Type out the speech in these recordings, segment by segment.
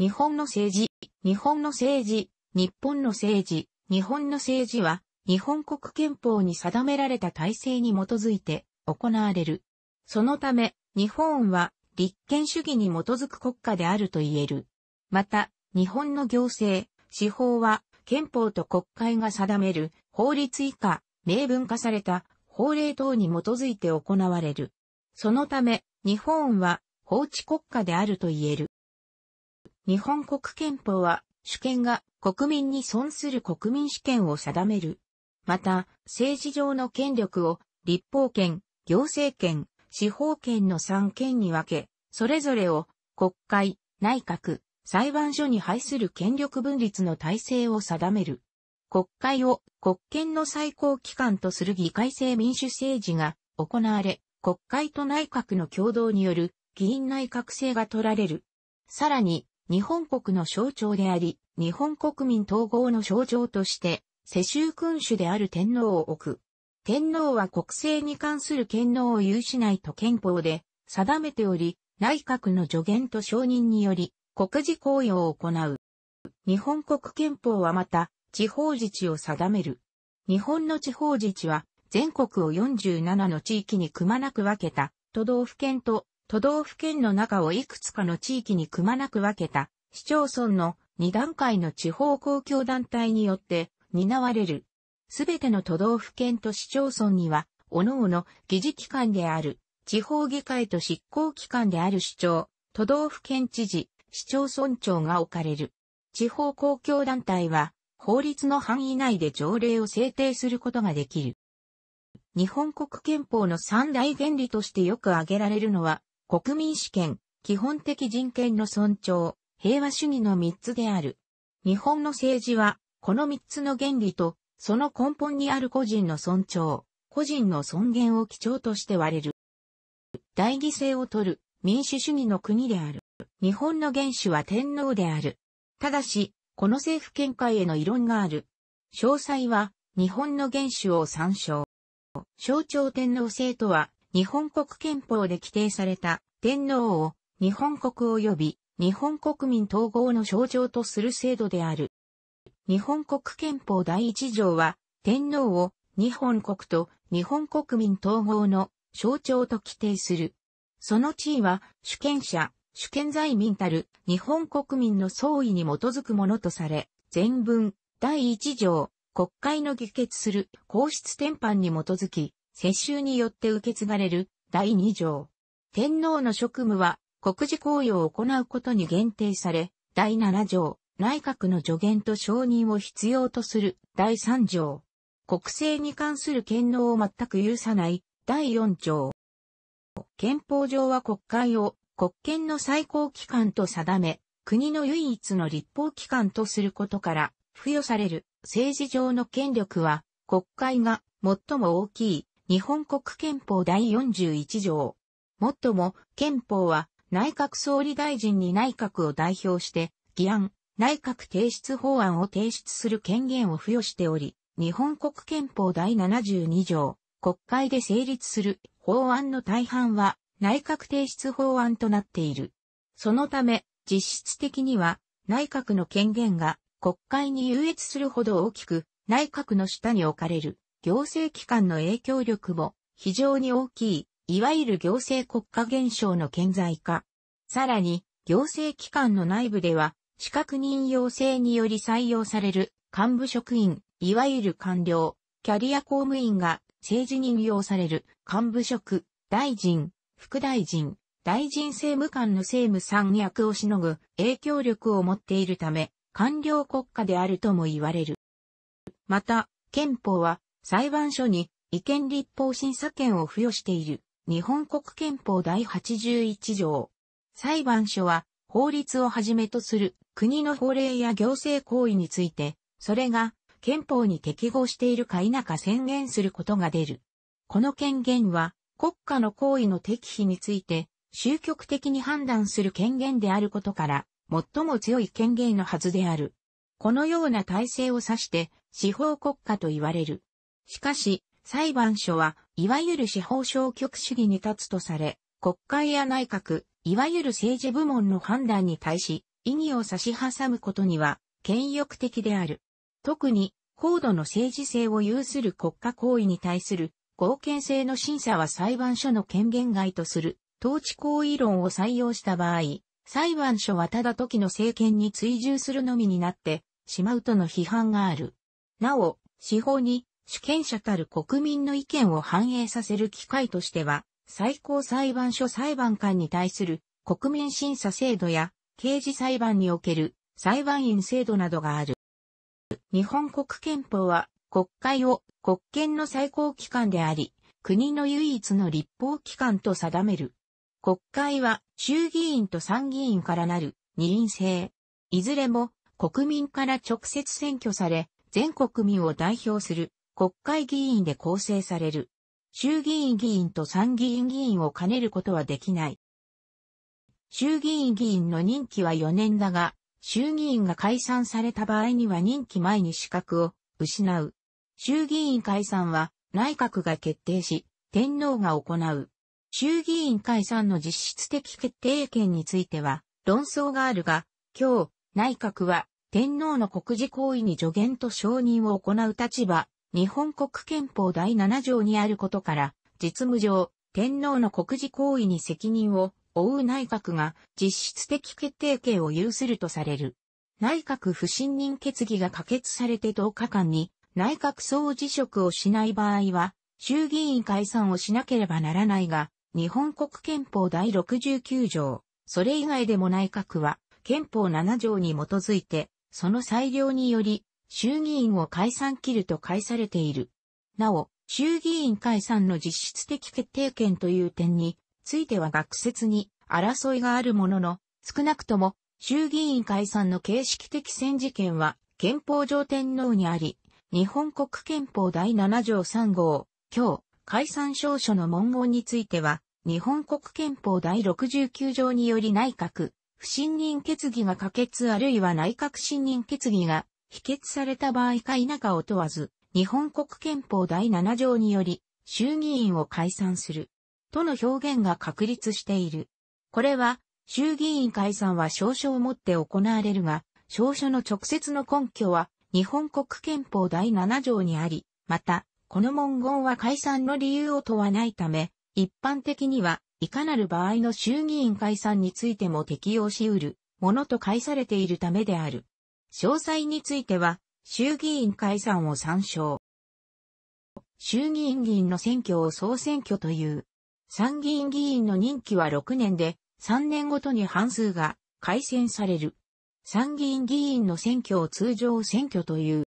日本の政治、日本の政治、日本の政治、日本の政治は、日本国憲法に定められた体制に基づいて行われる。そのため、日本は立憲主義に基づく国家であると言える。また、日本の行政、司法は憲法と国会が定める法律以下、明文化された法令等に基づいて行われる。そのため、日本は法治国家であると言える。日本国憲法は、主権が国民に損する国民主権を定める。また、政治上の権力を立法権、行政権、司法権の3権に分け、それぞれを国会、内閣、裁判所に配する権力分立の体制を定める。国会を国権の最高機関とする議会制民主政治が行われ、国会と内閣の共同による議員内閣制が取られる。さらに、日本国の象徴であり、日本国民統合の象徴として、世襲君主である天皇を置く。天皇は国政に関する権能を有しないと憲法で定めており、内閣の助言と承認により、国事行為を行う。日本国憲法はまた、地方自治を定める。日本の地方自治は、全国を47の地域にくまなく分けた、都道府県と都道府県の中をいくつかの地域にくまなく分けた市町村の2段階の地方公共団体によって担われる。すべての都道府県と市町村には、各々議事機関である、地方議会と執行機関である市長、都道府県知事、市町村長が置かれる。地方公共団体は、法律の範囲内で条例を制定することができる。日本国憲法の三大原理としてよく挙げられるのは、国民主権、基本的人権の尊重、平和主義の三つである。日本の政治は、この三つの原理と、その根本にある個人の尊重、個人の尊厳を基調として割れる。大犠牲を取る民主主義の国である。日本の元首は天皇である。ただし、この政府見解への異論がある。詳細は、日本の元首を参照。象徴天皇制とは、日本国憲法で規定された天皇を日本国及び日本国民統合の象徴とする制度である。日本国憲法第一条は天皇を日本国と日本国民統合の象徴と規定する。その地位は主権者、主権在民たる日本国民の総意に基づくものとされ、全文、第一条、国会の議決する皇室典範に基づき、世襲によって受け継がれる第2条。天皇の職務は国事行為を行うことに限定され、第7条、内閣の助言と承認を必要とする第3条。国政に関する権能を全く許さない第4条。憲法上は国会を国権の最高機関と定め、国の唯一の立法機関とすることから、付与される政治上の権力は、国会が最も大きい日本国憲法第41条。もっとも、憲法は内閣総理大臣に内閣を代表して、議案、内閣提出法案を提出する権限を付与しており、日本国憲法第72条、国会で成立する法案の大半は内閣提出法案となっている。そのため、実質的には内閣の権限が国会に優越するほど大きく内閣の下に置かれる。行政機関の影響力も非常に大きい、いわゆる行政国家現象の顕在化。さらに、行政機関の内部では、資格任用制により採用される幹部職員、いわゆる官僚、キャリア公務員が政治任用される幹部職、大臣、副大臣、大臣政務官の政務三役をしのぐ影響力を持っているため、官僚国家であるとも言われる。また、憲法は裁判所に違憲立法審査権を付与している日本国憲法第81条。裁判所は法律をはじめとする国の法令や行政行為について、それが憲法に適合しているか否か宣言することが出る。この権限は国家の行為の適否について終局的に判断する権限であることから、最も強い権限のはずである。このような体制を指して司法国家と言われる。しかし、裁判所は、いわゆる司法消極主義に立つとされ、国会や内閣、いわゆる政治部門の判断に対し、意義を差し挟むことには、権欲的である。特に、高度の政治性を有する国家行為に対する合憲性の審査は裁判所の権限外とする統治行為論を採用した場合、裁判所はただ時の政権に追従するのみになってしまうとの批判がある。なお、司法に主権者たる国民の意見を反映させる機会としては、最高裁判所裁判官に対する国民審査制度や刑事裁判における裁判員制度などがある。日本国憲法は国会を国権の最高機関であり、国の唯一の立法機関と定める。国会は衆議院と参議院からなる二院制。いずれも国民から直接選挙され、全国民を代表する国会議員で構成される。衆議院議員と参議院議員を兼ねることはできない。衆議院議員の任期は4年だが、衆議院が解散された場合には任期前に資格を失う。衆議院解散は内閣が決定し、天皇が行う。衆議院解散の実質的決定権については論争があるが、今日、内閣は天皇の国事行為に助言と承認を行う立場日本国憲法第7条にあることから、実務上、天皇の国事行為に責任を負う内閣が実質的決定権を有するとされる。内閣不信任決議が可決されて10日間に内閣総辞職をしない場合は衆議院解散をしなければならないが日本国憲法第69条それ以外でも内閣は憲法7条に基づいてその裁量により衆議院を解散切ると解されている。なお、衆議院解散の実質的決定権という点については学説に争いがあるものの、少なくとも衆議院解散の形式的戦事権は憲法上天皇にあり、日本国憲法第7条3号、今日、解散証書の文言については、日本国憲法第69条により内閣、不信任決議が可決あるいは内閣信任決議が否決された場合か否かを問わず、日本国憲法第7条により、衆議院を解散する。との表現が確立している。これは、衆議院解散は証書をもって行われるが、証書の直接の根拠は、日本国憲法第7条にあり、また、この文言は解散の理由を問わないため、一般的には、いかなる場合の衆議院解散についても適用し得るものと解されているためである。詳細については、衆議院解散を参照。衆議院議員の選挙を総選挙という。参議院議員の任期は6年で、3年ごとに半数が改選される。参議院議員の選挙を通常選挙という。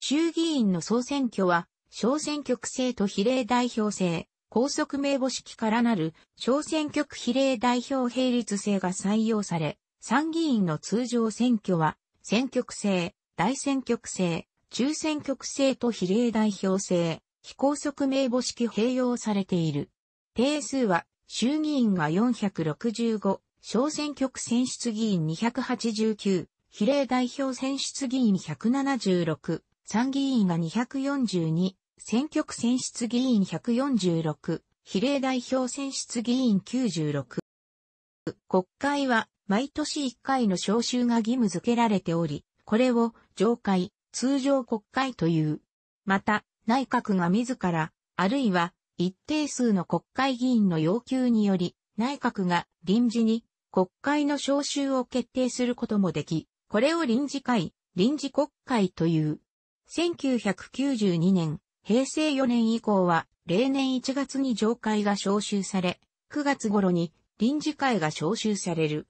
衆議院の総選挙は、小選挙区制と比例代表制、高速名簿式からなる小選挙区比例代表並立制が採用され、参議院の通常選挙は選挙区制、大選挙区制、中選挙区制と比例代表制、非拘束名簿式併用されている。定数は、衆議院が465、小選挙区選出議員289、比例代表選出議員176、参議院が242、選挙区選出議員146、比例代表選出議員96。国会は毎年1回の召集が義務付けられており、これを上会、通常国会という。また、内閣が自ら、あるいは一定数の国会議員の要求により、内閣が臨時に国会の召集を決定することもでき、これを臨時会、臨時国会という。1992年、平成4年以降は、例年1月に上会が召集され、9月頃に臨時会が召集される。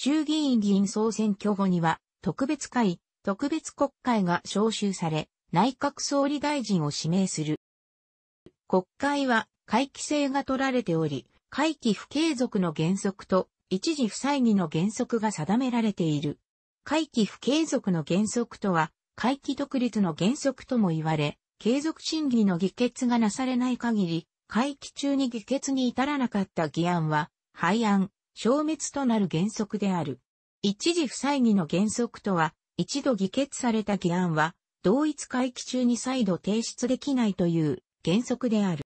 衆議院議員総選挙後には、特別会、特別国会が召集され、内閣総理大臣を指名する。国会は会期制が取られており、会期不継続の原則と一時不再議の原則が定められている。会期不継続の原則とは、会期独立の原則とも言われ、継続審議の議決がなされない限り、会期中に議決に至らなかった議案は、廃案、消滅となる原則である。一時不再議の原則とは、一度議決された議案は、同一会期中に再度提出できないという原則である。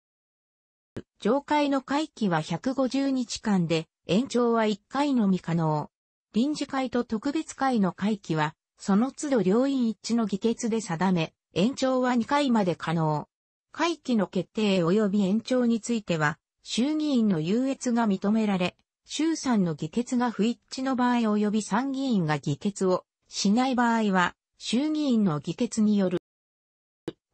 上会の会期は150日間で、延長は1回のみ可能。臨時会と特別会の会期は、その都度両院一致の議決で定め、延長は2回まで可能。会期の決定及び延長については、衆議院の優越が認められ、衆参の議決が不一致の場合及び参議院が議決をしない場合は、衆議院の議決による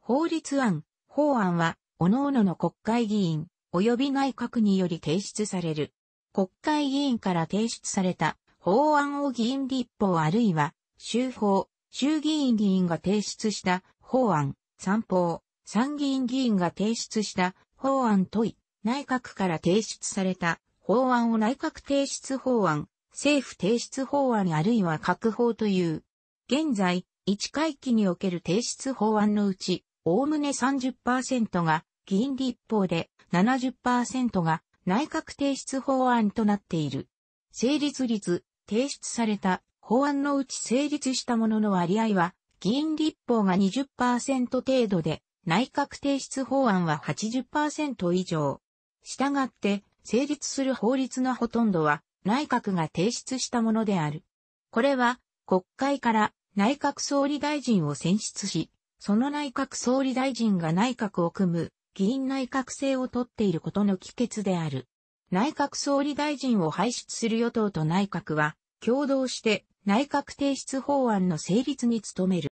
法律案、法案は、各々の国会議員、及び内閣により提出される。国会議員から提出された法案を議員立法あるいは、州法、衆議院議員が提出した法案、参法、参議院議員が提出した法案問い、内閣から提出された法案を内閣提出法案、政府提出法案あるいは各法という。現在、1回期における提出法案のうち、おおむね30%が議員立法で70%が内閣提出法案となっている。成立率、提出された法案のうち成立したものの割合は、議員立法が20%程度で、内閣提出法案は80%以上。したがって、成立する法律のほとんどは内閣が提出したものである。これは国会から内閣総理大臣を選出し、その内閣総理大臣が内閣を組む議員内閣制をとっていることの帰結である。内閣総理大臣を輩出する与党と内閣は共同して内閣提出法案の成立に努める。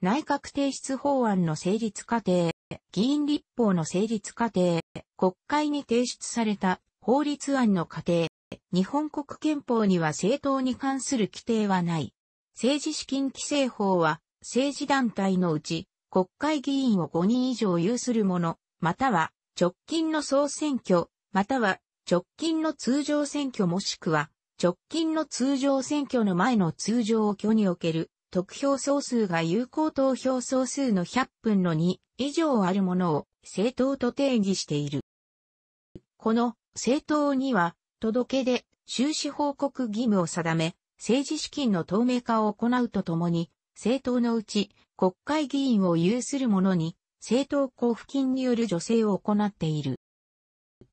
内閣提出法案の成立過程、議員立法の成立過程、国会に提出された法律案の過程、日本国憲法には政党に関する規定はない。政治資金規正法は、政治団体のうち、国会議員を5人以上有する者、または直近の総選挙、または直近の通常選挙もしくは、直近の通常選挙の前の通常を挙における、得票総数が有効投票総数の100分の2以上あるものを、政党と定義している。この政党には、届けで収支報告義務を定め、政治資金の透明化を行うとともに、政党のうち国会議員を有する者に政党交付金による助成を行っている。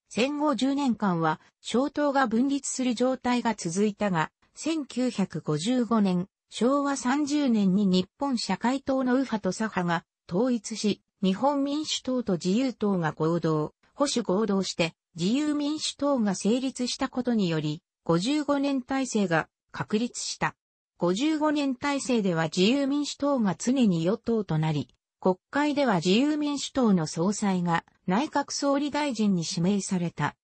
戦後10年間は小党が分立する状態が続いたが、1955年、昭和30年に日本社会党の右派と左派が統一し、日本民主党と自由党が合同、保守合同して自由民主党が成立したことにより、55年体制が確立した。55年体制では自由民主党が常に与党となり、国会では自由民主党の総裁が内閣総理大臣に指名された。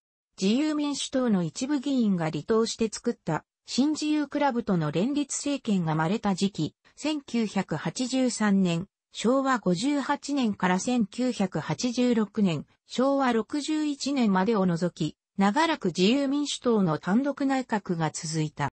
自由民主党の一部議員が離党して作った新自由クラブとの連立政権が生まれた時期、1983年昭和58年から1986年、昭和61年までを除き、長らく自由民主党の単独内閣が続いた。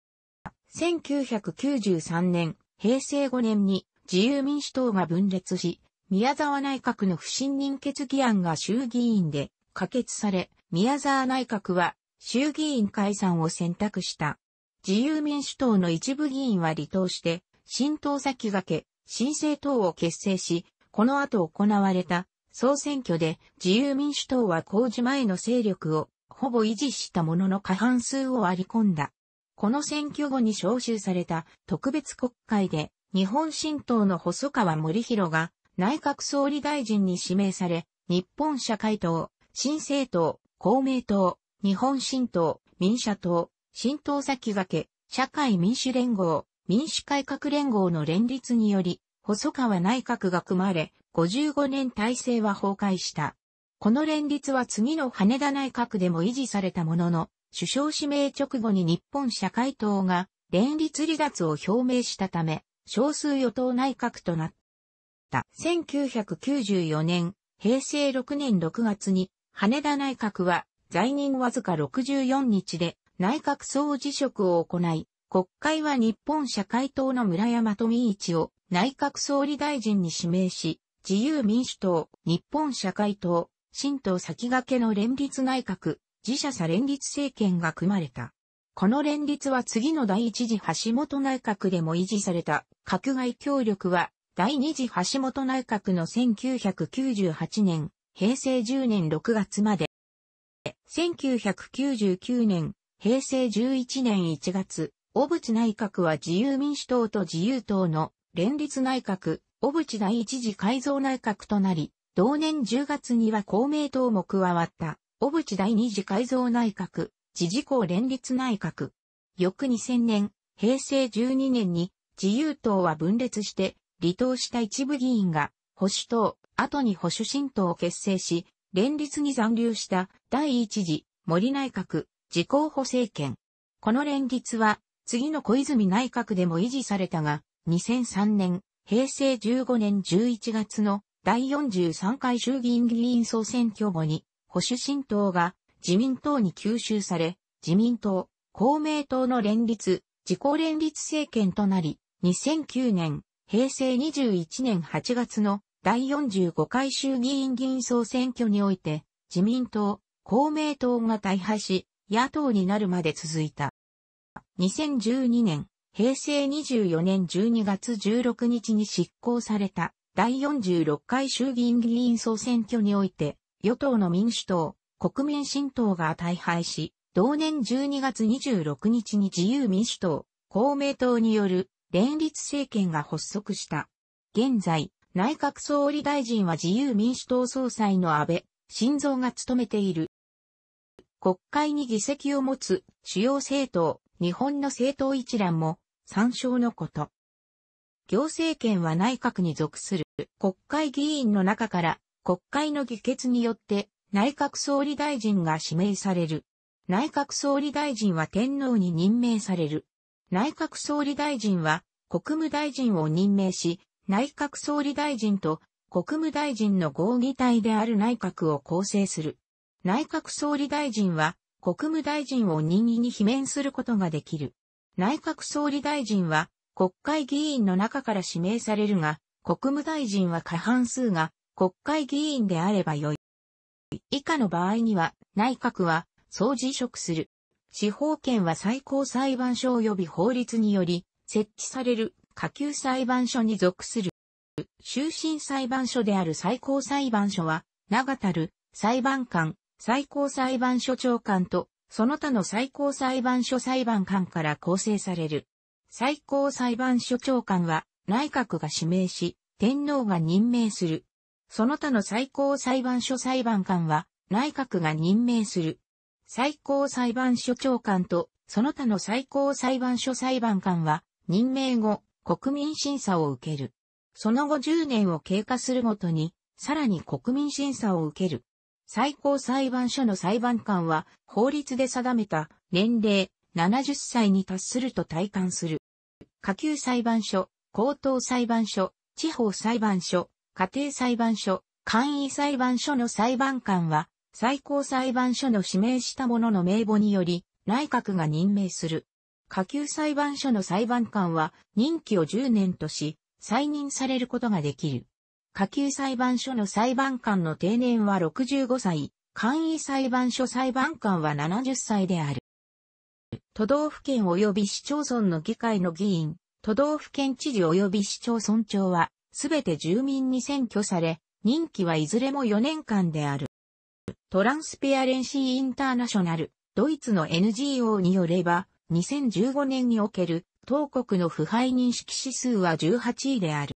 1993年、平成5年に自由民主党が分裂し、宮沢内閣の不信任決議案が衆議院で可決され、宮沢内閣は衆議院解散を選択した。自由民主党の一部議員は離党して、新党先駆け、新政党を結成し、この後行われた総選挙で自由民主党は工事前の勢力をほぼ維持したものの過半数を割り込んだ。この選挙後に召集された特別国会で日本新党の細川森弘が内閣総理大臣に指名され、日本社会党、新政党、公明党、日本新党、民社党、新党先駆け、社会民主連合、民主改革連合の連立により、細川内閣が組まれ、55年体制は崩壊した。この連立は次の羽田内閣でも維持されたものの、首相指名直後に日本社会党が連立離脱を表明したため、少数与党内閣となった。1994年、平成6年6月に、羽田内閣は在任わずか64日で内閣総辞職を行い、国会は日本社会党の村山富一を内閣総理大臣に指名し、自由民主党、日本社会党、新党先駆けの連立内閣、自社差連立政権が組まれた。この連立は次の第一次橋本内閣でも維持された、閣外協力は、第二次橋本内閣の1998年、平成10年6月まで、1999年、平成11年1月、小渕内閣は自由民主党と自由党の連立内閣、小渕第一次改造内閣となり、同年10月には公明党も加わった、小渕第二次改造内閣、自治公連立内閣。翌2000年、平成12年に自由党は分裂して、離党した一部議員が保守党、後に保守新党を結成し、連立に残留した第一次森内閣、自公補政権。この連立は次の小泉内閣でも維持されたが、2003年、平成15年11月の第43回衆議院議員総選挙後に、保守新党が自民党に吸収され、自民党、公明党の連立、自公連立政権となり、2009年、平成21年8月の第45回衆議院議員総選挙において、自民党、公明党が大敗し、野党になるまで続いた。2012年、平成24年12月16日に執行された第46回衆議院議員総選挙において、与党の民主党、国民新党が大敗し、同年12月26日に自由民主党、公明党による連立政権が発足した。現在、内閣総理大臣は自由民主党総裁の安倍、晋三が務めている。国会に議席を持つ主要政党、日本の政党一覧も参照のこと。行政権は内閣に属する国会議員の中から国会の議決によって内閣総理大臣が指名される。内閣総理大臣は天皇に任命される。内閣総理大臣は国務大臣を任命し、内閣総理大臣と国務大臣の合議体である内閣を構成する。内閣総理大臣は国務大臣を任意に罷免することができる。内閣総理大臣は国会議員の中から指名されるが、国務大臣は過半数が国会議員であればよい。以下の場合には内閣は総辞職する。司法権は最高裁判所及び法律により設置される下級裁判所に属する。終身裁判所である最高裁判所は、長たる裁判官、最高裁判所長官と、その他の最高裁判所裁判官から構成される。最高裁判所長官は、内閣が指名し、天皇が任命する。その他の最高裁判所裁判官は、内閣が任命する。最高裁判所長官と、その他の最高裁判所裁判官は、任命後、国民審査を受ける。その後10年を経過するごとに、さらに国民審査を受ける。最高裁判所の裁判官は法律で定めた年齢70歳に達すると退官する。下級裁判所、高等裁判所、地方裁判所、家庭裁判所、簡易裁判所の裁判官は最高裁判所の指名した者の名簿により内閣が任命する。下級裁判所の裁判官は任期を10年とし、再任されることができる。下級裁判所の裁判官の定年は65歳、簡易裁判所裁判官は70歳である。都道府県及び市町村の議会の議員、都道府県知事及び市町村長は、すべて住民に選挙され、任期はいずれも4年間である。トランスペアレンシーインターナショナル、ドイツの NGO によれば、2015年における、当国の腐敗認識指数は18位である。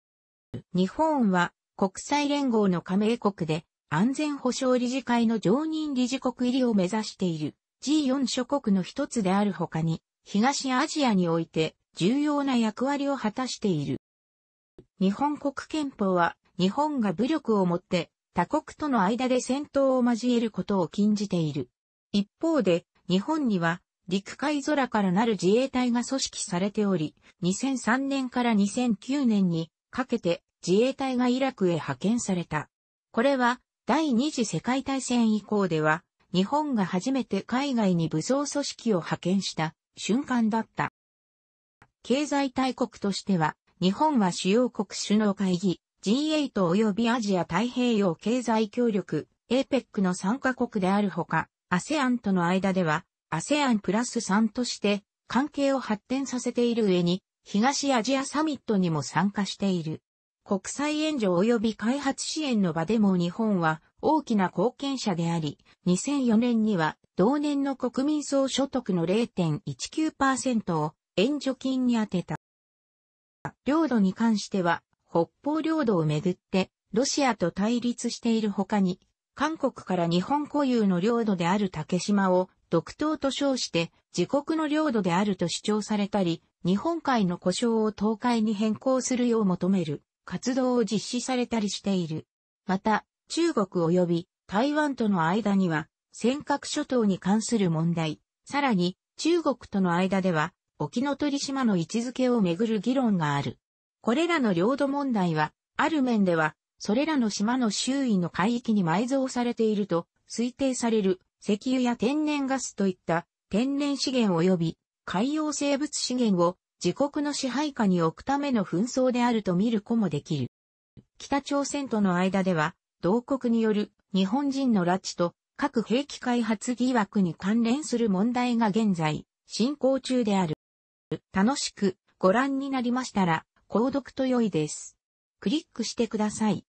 日本は国際連合の加盟国で安全保障理事会の常任理事国入りを目指している G4 諸国の一つである他に東アジアにおいて重要な役割を果たしている。日本国憲法は日本が武力をもって他国との間で戦闘を交えることを禁じている。一方で日本には陸海空からなる自衛隊が組織されており、2003年から2009年にかけて自衛隊がイラクへ派遣された。これは第二次世界大戦以降では日本が初めて海外に武装組織を派遣した瞬間だった。経済大国としては日本は主要国首脳会議 G8 及びアジア太平洋経済協力 APEC の参加国であるほか ASEAN との間では ASEAN プラス3として関係を発展させている上に東アジアサミットにも参加している。国際援助及び開発支援の場でも日本は大きな貢献者であり、2004年には同年の国民総所得の0.19%を援助金に充てた。領土に関しては、北方領土をめぐって、ロシアと対立している他に、韓国から日本固有の領土である竹島を独島と称して、自国の領土であると主張されたり、日本海の故障を東海に変更するよう求める活動を実施されたりしている。また、中国及び台湾との間には、尖閣諸島に関する問題、さらに中国との間では、沖ノ鳥島の位置づけをめぐる議論がある。これらの領土問題は、ある面では、それらの島の周囲の海域に埋蔵されていると推定される石油や天然ガスといった天然資源及び海洋生物資源を自国の支配下に置くための紛争であると見る子もできる。北朝鮮との間では、同国による日本人の拉致と核兵器開発疑惑に関連する問題が現在進行中である。楽しくご覧になりましたら、購読と良いです。クリックしてください。